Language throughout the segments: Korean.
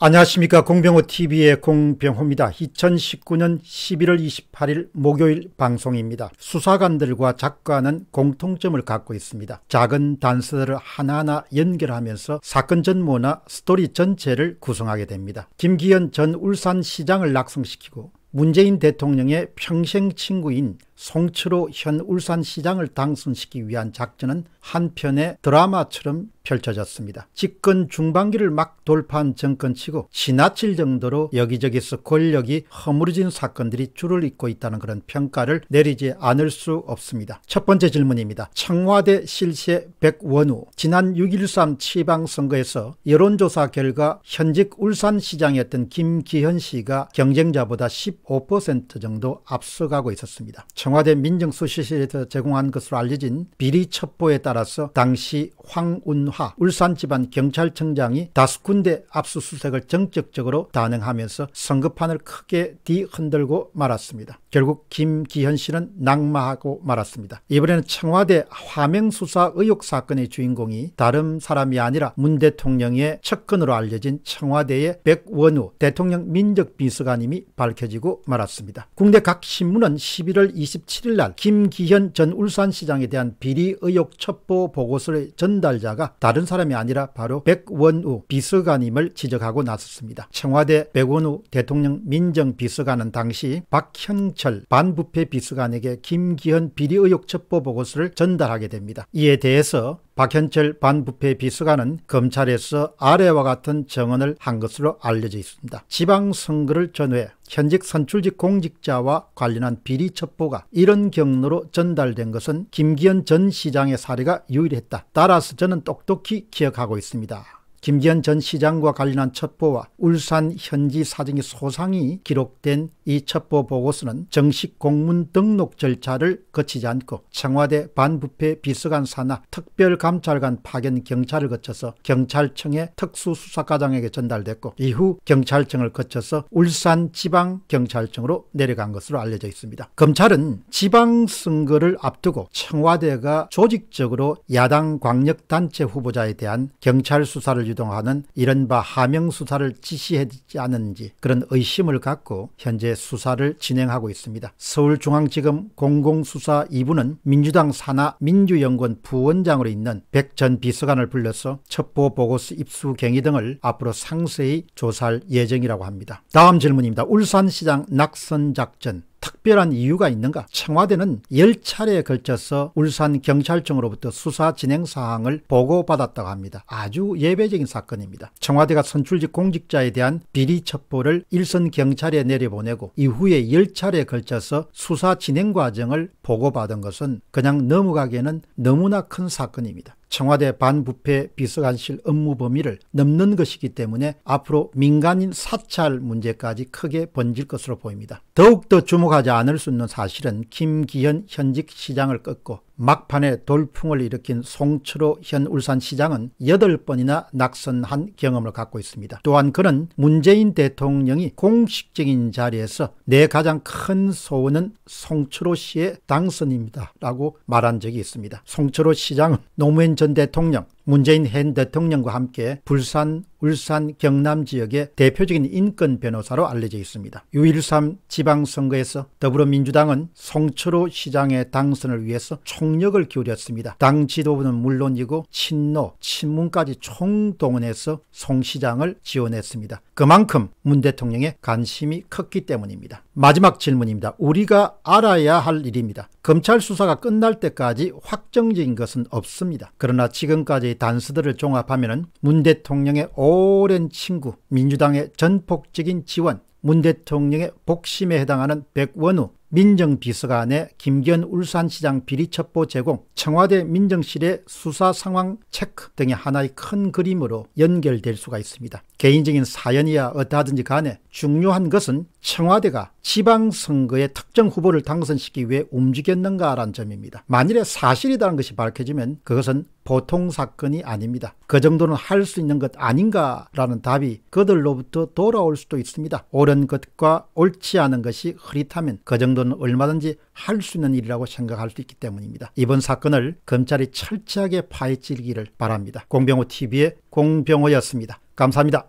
안녕하십니까 공병호TV의 공병호입니다. 2019년 11월 28일 목요일 방송입니다. 수사관들과 작가는 공통점을 갖고 있습니다. 작은 단서들을 하나하나 연결하면서 사건 전모나 스토리 전체를 구성하게 됩니다. 김기현 전 울산시장을 낙성시키고 문재인 대통령의 평생 친구인 송치로 현 울산시장을 당선시키기 위한 작전은 한편의 드라마처럼 펼쳐졌습니다. 집권 중반기를 막 돌파한 정권치고 지나칠 정도로 여기저기서 권력이 허물어진 사건들이 줄을 잇고 있다는 그런 평가를 내리지 않을 수 없습니다. 첫 번째 질문입니다. 청와대 실세 백원우 지난 6.13 지방선거에서 여론조사 결과 현직 울산시장이었던 김기현 씨가 경쟁자보다 15% 정도 앞서가고 있었습니다. 청와대 민정수석실에서 제공한 것으로 알려진 비리 첩보에 따라서 당시 황운화 울산 지반 경찰청장이 다섯 군데 압수수색을 정적적으로 단행하면서 선거판을 크게 뒤흔들고 말았습니다. 결국 김기현 씨는 낙마하고 말았습니다. 이번에는 청와대 화명수사 의혹 사건의 주인공이 다른 사람이 아니라 문 대통령의 측근으로 알려진 청와대의 백원우 대통령 민족비서관님이 밝혀지고 말았습니다. 국내 각 신문은 11월 27일 날 김기현 전 울산시장에 대한 비리 의혹 첩보 보고서의 전달자가 다른 사람이 아니라 바로 백원우 비서관임을 지적하고 나섰습니다. 청와대 백원우 대통령 민정비서관은 당시 박현정 이철 반부패 비서관에게 김기현 비리 의혹 첩보 보고서를 전달하게 됩니다. 이에 대해서 박현철 반부패 비서관은 검찰에서 아래와 같은 증언을 한 것으로 알려져 있습니다. 지방선거를 전후해 현직 선출직 공직자와 관련한 비리 첩보가 이런 경로로 전달된 것은 김기현 전 시장의 사례가 유일했다. 따라서 저는 똑똑히 기억하고 있습니다. 김기현 전 시장과 관련한 첩보와 울산 현지 사정의 소상이 기록된 이 첩보 보고서는 정식 공문 등록 절차를 거치지 않고 청와대 반부패 비서관 산하 특별감찰관 파견 경찰을 거쳐서 경찰청의 특수수사과장에게 전달됐고 이후 경찰청을 거쳐서 울산지방경찰청으로 내려간 것으로 알려져 있습니다. 검찰은 지방선거를 앞두고 청와대가 조직적으로 야당 광역단체 후보자에 대한 경찰 수사를 유동하는 이른바 하명수사를 지시했지 않은지 그런 의심을 갖고 현재 수사를 진행하고 있습니다. 서울중앙지검 공공수사 2부는 민주당 산하 민주연구원 부원장으로 있는 백전 비서관을 불러서 첩보 보고서 입수 경위 등을 앞으로 상세히 조사할 예정이라고 합니다. 다음 질문입니다. 울산시장 낙선작전 특별한 이유가 있는가? 청와대는 10차례에 걸쳐서 울산 경찰청으로부터 수사 진행 사항을 보고받았다고 합니다. 아주 예외적인 사건입니다. 청와대가 선출직 공직자에 대한 비리 첩보를 일선 경찰에 내려보내고 이후에 10차례에 걸쳐서 수사 진행 과정을 보고받은 것은 그냥 넘어가기에는 너무나 큰 사건입니다. 청와대 반부패 비서관실 업무 범위를 넘는 것이기 때문에 앞으로 민간인 사찰 문제까지 크게 번질 것으로 보입니다. 더욱더 주목하지 않을 수 없는 사실은 김기현 현직 시장을 꺾고 막판에 돌풍을 일으킨 송철호 현 울산시장은 8번이나 낙선한 경험을 갖고 있습니다. 또한 그는 문재인 대통령이 공식적인 자리에서 내 가장 큰 소원은 송철호 씨의 당선입니다. 라고 말한 적이 있습니다. 송철호 시장은 노무현 전 대통령 문재인 현 대통령과 함께 불산, 울산, 경남 지역의 대표적인 인권 변호사로 알려져 있습니다. 6 1 3 지방선거에서 더불어민주당은 송철호 시장의 당선을 위해서 총력을 기울였습니다. 당 지도부는 물론이고 친노, 친문까지 총동원해서 송 시장을 지원했습니다. 그만큼 문 대통령의 관심이 컸기 때문입니다. 마지막 질문입니다. 우리가 알아야 할 일입니다. 검찰 수사가 끝날 때까지 확정적인 것은 없습니다. 그러나 지금까지 이 단서들을 종합하면 문 대통령의 오랜 친구, 민주당의 전폭적인 지원, 문 대통령의 복심에 해당하는 백원우, 민정비서관의 김기현 울산시장 비리첩보 제공, 청와대 민정실의 수사 상황 체크 등의 하나의 큰 그림으로 연결될 수가 있습니다. 개인적인 사연이야 어떠하든지 간에 중요한 것은 청와대가 지방선거에 특정 후보를 당선시키기 위해 움직였는가라는 점입니다. 만일에 사실이라는 것이 밝혀지면 그것은 보통 사건이 아닙니다. 그 정도는 할 수 있는 것 아닌가라는 답이 그들로부터 돌아올 수도 있습니다. 옳은 것과 옳지 않은 것이 흐릿하면 그 정도는 이건 얼마든지 할 수 있는 일이라고 생각할 수 있기 때문입니다. 이번 사건을 검찰이 철저하게 파헤치기를 바랍니다. 공병호 TV의 공병호였습니다. 감사합니다.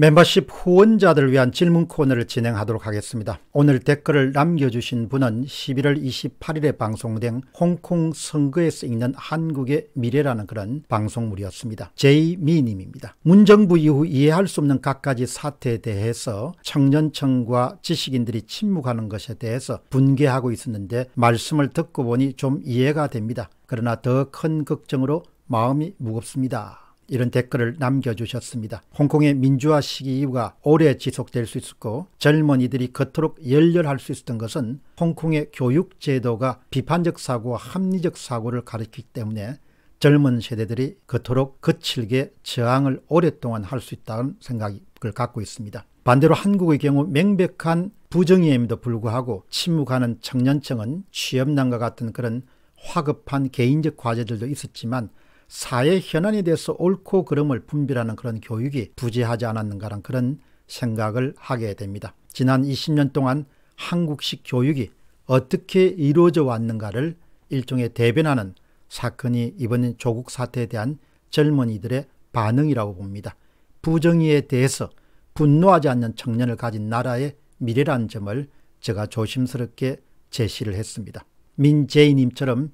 멤버십 후원자들을 위한 질문 코너를 진행하도록 하겠습니다. 오늘 댓글을 남겨주신 분은 11월 28일에 방송된 홍콩 선거에서 읽는 한국의 미래라는 그런 방송물이었습니다. 제이미님입니다. 문정부 이후 이해할 수 없는 각가지 사태에 대해서 청년층과 지식인들이 침묵하는 것에 대해서 분개하고 있었는데 말씀을 듣고 보니 좀 이해가 됩니다. 그러나 더 큰 걱정으로 마음이 무겁습니다. 이런 댓글을 남겨주셨습니다. 홍콩의 민주화 시기 이후가 오래 지속될 수 있었고 젊은이들이 그토록 열렬할 수 있었던 것은 홍콩의 교육 제도가 비판적 사고와 합리적 사고를 가르치기 때문에 젊은 세대들이 그토록 거칠게 저항을 오랫동안 할 수 있다는 생각을 갖고 있습니다. 반대로 한국의 경우 명백한 부정임에도 불구하고 침묵하는 청년층은 취업난과 같은 그런 화급한 개인적 과제들도 있었지만 사회 현안에 대해서 옳고 그름을 분별하는 그런 교육이 부재하지 않았는가라는 그런 생각을 하게 됩니다. 지난 20년 동안 한국식 교육이 어떻게 이루어져 왔는가를 일종의 대변하는 사건이 이번 조국 사태에 대한 젊은이들의 반응이라고 봅니다. 부정의에 대해서 분노하지 않는 청년을 가진 나라의 미래라는 점을 제가 조심스럽게 제시를 했습니다. 민재희님처럼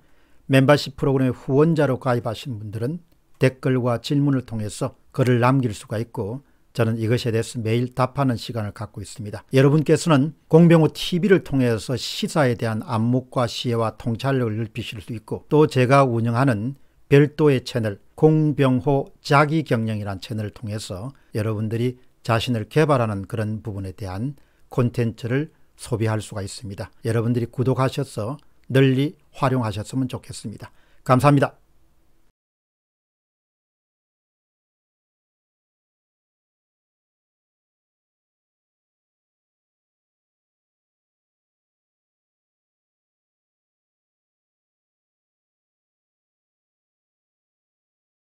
멤버십 프로그램의 후원자로 가입하신 분들은 댓글과 질문을 통해서 글을 남길 수가 있고 저는 이것에 대해서 매일 답하는 시간을 갖고 있습니다. 여러분께서는 공병호 TV를 통해서 시사에 대한 안목과 시혜와 통찰력을 넓히실 수 있고 또 제가 운영하는 별도의 채널 공병호 자기경영이란 채널을 통해서 여러분들이 자신을 개발하는 그런 부분에 대한 콘텐츠를 소비할 수가 있습니다. 여러분들이 구독하셔서 널리 활용하셨으면 좋겠습니다. 감사합니다.